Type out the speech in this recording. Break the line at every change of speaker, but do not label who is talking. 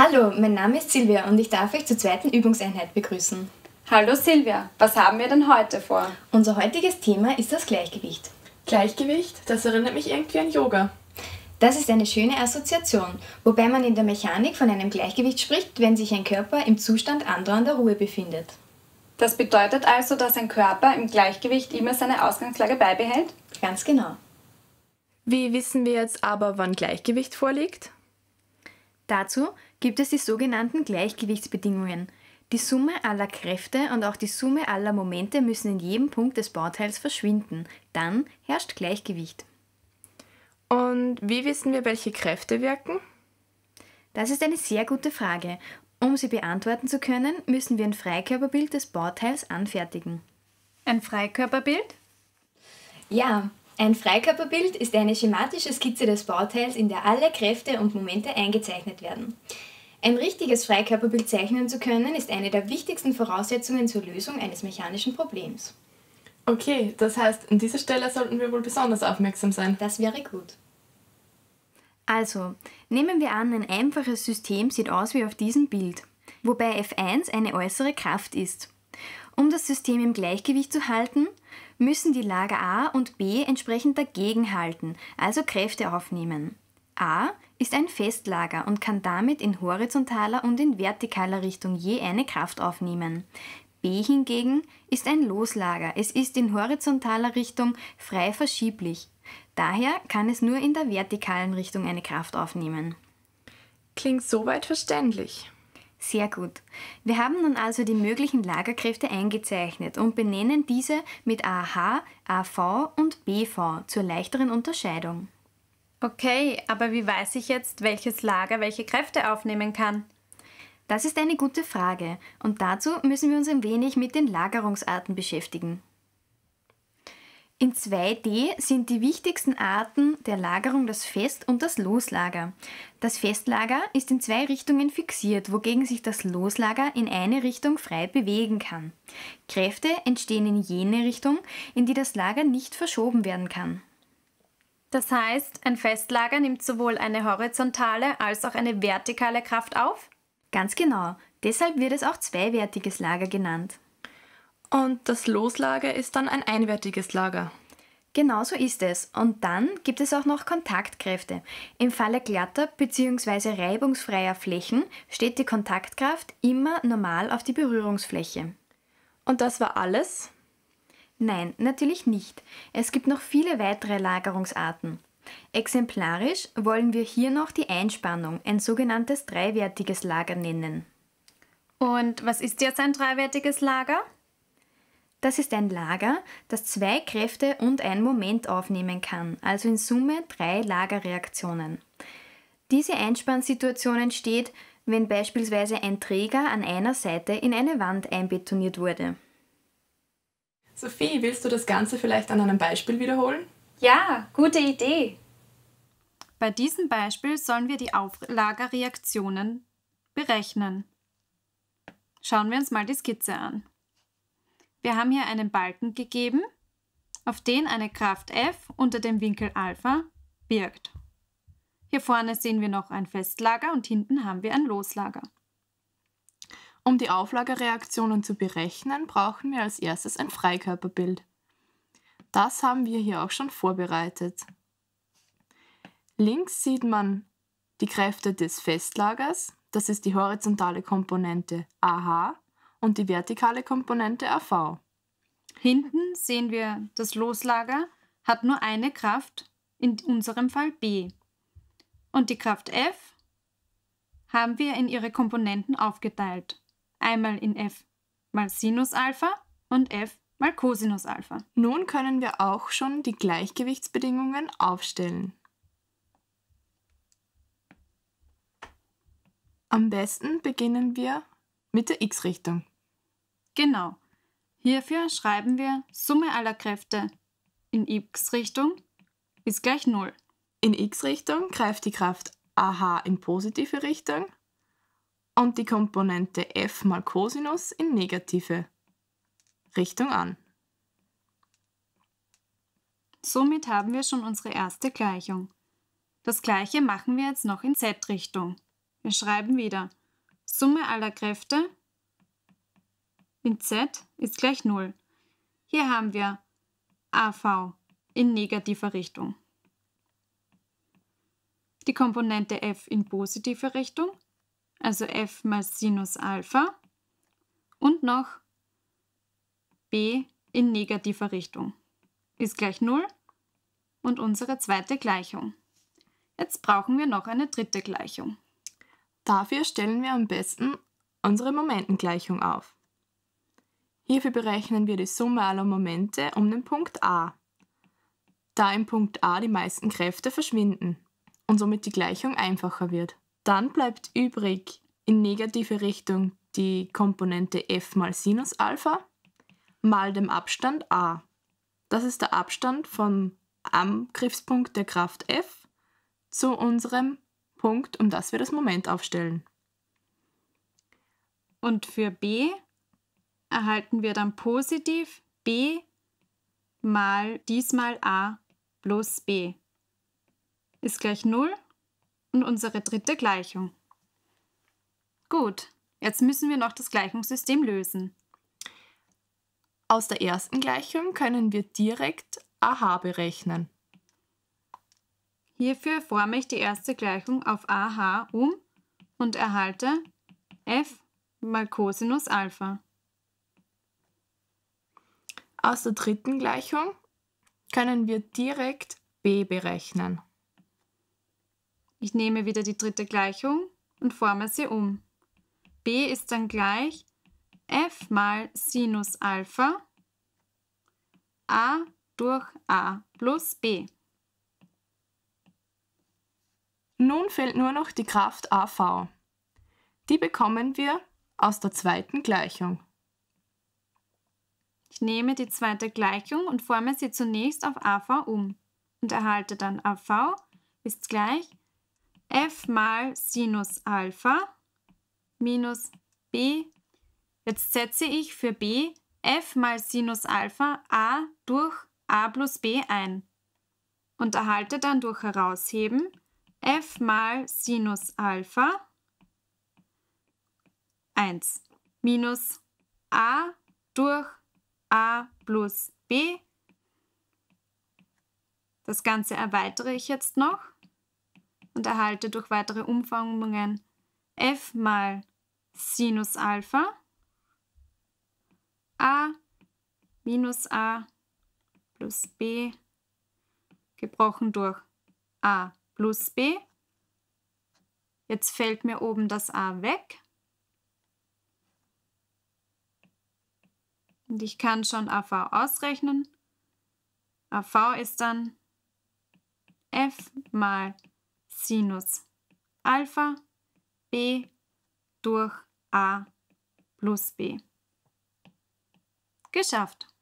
Hallo, mein Name ist Silvia und ich darf euch zur zweiten Übungseinheit begrüßen. Hallo Silvia, was haben wir denn heute vor? Unser heutiges Thema ist das Gleichgewicht. Gleichgewicht? Das erinnert mich irgendwie an Yoga. Das ist eine schöne Assoziation, wobei man in der Mechanik von einem Gleichgewicht spricht, wenn sich ein Körper im Zustand andauernder Ruhe befindet. Das bedeutet also, dass ein Körper im Gleichgewicht immer seine Ausgangslage beibehält? Ganz genau. Wie wissen wir jetzt aber, wann Gleichgewicht vorliegt? Dazu gibt es die sogenannten Gleichgewichtsbedingungen. Die Summe aller Kräfte und auch die Summe aller Momente müssen in jedem Punkt des Bauteils verschwinden. Dann herrscht Gleichgewicht. Und wie wissen wir, welche Kräfte wirken? Das ist eine sehr gute Frage. Um sie beantworten zu können, müssen wir ein Freikörperbild des Bauteils anfertigen. Ein Freikörperbild? Ja, ein Freikörperbild ist eine schematische Skizze des Bauteils, in der alle Kräfte und Momente eingezeichnet werden. Ein richtiges Freikörperbild zeichnen zu können, ist eine der wichtigsten Voraussetzungen zur Lösung eines mechanischen Problems. Okay, das heißt, an dieser Stelle sollten wir wohl besonders aufmerksam sein. Das wäre gut. Also, nehmen wir an, ein einfaches System sieht aus wie auf diesem Bild, wobei F1 eine äußere Kraft ist. Um das System im Gleichgewicht zu halten, müssen die Lager A und B entsprechend dagegen halten, also Kräfte aufnehmen. A ist ein Festlager und kann damit in horizontaler und in vertikaler Richtung je eine Kraft aufnehmen. B hingegen ist ein Loslager. Es ist in horizontaler Richtung frei verschieblich. Daher kann es nur in der vertikalen Richtung eine Kraft aufnehmen. Klingt soweit verständlich. Sehr gut. Wir haben nun also die möglichen Lagerkräfte eingezeichnet und benennen diese mit AH, AV und BV zur leichteren Unterscheidung. Okay, aber wie weiß ich jetzt, welches Lager welche Kräfte aufnehmen kann? Das ist eine gute Frage und dazu müssen wir uns ein wenig mit den Lagerungsarten beschäftigen. In 2D sind die wichtigsten Arten der Lagerung das Fest- und das Loslager. Das Festlager ist in zwei Richtungen fixiert, wogegen sich das Loslager in eine Richtung frei bewegen kann. Kräfte entstehen in jene Richtung, in die das Lager nicht verschoben werden kann. Das heißt, ein Festlager nimmt sowohl eine horizontale als auch eine vertikale Kraft auf? Ganz genau. Deshalb wird es auch zweiwertiges Lager genannt. Und das Loslager ist dann ein einwertiges Lager. Genau so ist es. Und dann gibt es auch noch Kontaktkräfte. Im Falle glatter bzw. reibungsfreier Flächen steht die Kontaktkraft immer normal auf die Berührungsfläche. Und das war alles? Nein, natürlich nicht. Es gibt noch viele weitere Lagerungsarten. Exemplarisch wollen wir hier noch die Einspannung, ein sogenanntes dreiwertiges Lager nennen. Und was ist jetzt ein dreiwertiges Lager? Das ist ein Lager, das zwei Kräfte und einen Moment aufnehmen kann, also in Summe drei Lagerreaktionen. Diese Einspannsituation entsteht, wenn beispielsweise ein Träger an einer Seite in eine Wand einbetoniert wurde.
Sophie, willst du das Ganze
vielleicht an einem Beispiel wiederholen? Ja, gute Idee. Bei diesem Beispiel sollen wir die Auflagerreaktionen berechnen. Schauen wir uns mal die Skizze an. Wir haben hier einen Balken gegeben, auf den eine Kraft F unter dem Winkel Alpha birgt. Hier vorne sehen wir noch ein Festlager und hinten haben wir ein Loslager. Um die Auflagereaktionen zu berechnen, brauchen wir als erstes ein Freikörperbild.
Das haben wir hier auch schon vorbereitet. Links sieht man die Kräfte des Festlagers, das ist die horizontale Komponente
AH und die vertikale Komponente AV. Hinten sehen wir, das Loslager hat nur eine Kraft, in unserem Fall B. Und die Kraft F haben wir in ihre Komponenten aufgeteilt. Einmal in F mal Sinus Alpha und F mal Cosinus Alpha.
Nun können wir auch schon die Gleichgewichtsbedingungen aufstellen. Am besten beginnen wir mit der
x-Richtung. Genau. Hierfür schreiben wir Summe aller Kräfte in x-Richtung ist gleich 0. In x-Richtung greift die
Kraft ah in positive Richtung und die Komponente f mal
Cosinus in negative Richtung an. Somit haben wir schon unsere erste Gleichung. Das gleiche machen wir jetzt noch in z-Richtung. Wir schreiben wieder Summe aller Kräfte in z ist gleich 0. Hier haben wir AV in negativer Richtung. Die Komponente f in positiver Richtung, also f mal Sinus Alpha und noch b in negativer Richtung ist gleich 0 und unsere zweite Gleichung. Jetzt brauchen wir noch eine dritte Gleichung. Dafür stellen wir am besten unsere
Momentengleichung auf. Hierfür berechnen wir die Summe aller Momente um den Punkt A, da im Punkt A die meisten Kräfte verschwinden und somit die Gleichung einfacher wird. Dann bleibt übrig in negative Richtung die Komponente f mal Sinus Alpha mal dem Abstand a. Das ist der Abstand vom Angriffspunkt der Kraft f zu unserem Punkt, um das wir das Moment aufstellen. Und für
b erhalten wir dann positiv b mal diesmal a plus b ist gleich 0 und unsere dritte Gleichung. Gut, jetzt müssen wir noch das Gleichungssystem lösen. Aus der ersten Gleichung können wir
direkt AH berechnen.
Hierfür forme ich die erste Gleichung auf AH um und erhalte f mal Cosinus Alpha.
Aus der dritten Gleichung
können wir direkt b berechnen. Ich nehme wieder die dritte Gleichung und forme sie um. b ist dann gleich f mal Sinus Alpha a durch a plus b.
Nun fehlt nur noch die Kraft AV. Die bekommen wir aus der zweiten Gleichung.
Ich nehme die zweite Gleichung und forme sie zunächst auf AV um und erhalte dann AV ist gleich f mal Sinus Alpha minus b. Jetzt setze ich für b f mal Sinus Alpha a durch a plus b ein und erhalte dann durch Herausheben f mal Sinus Alpha 1 minus a durch a plus b. Das Ganze erweitere ich jetzt noch und erhalte durch weitere Umformungen f mal Sinus Alpha a minus a plus b gebrochen durch a plus b. Jetzt fällt mir oben das a weg Und ich kann schon AV ausrechnen. AV ist dann f mal Sinus Alpha b durch a plus b. Geschafft!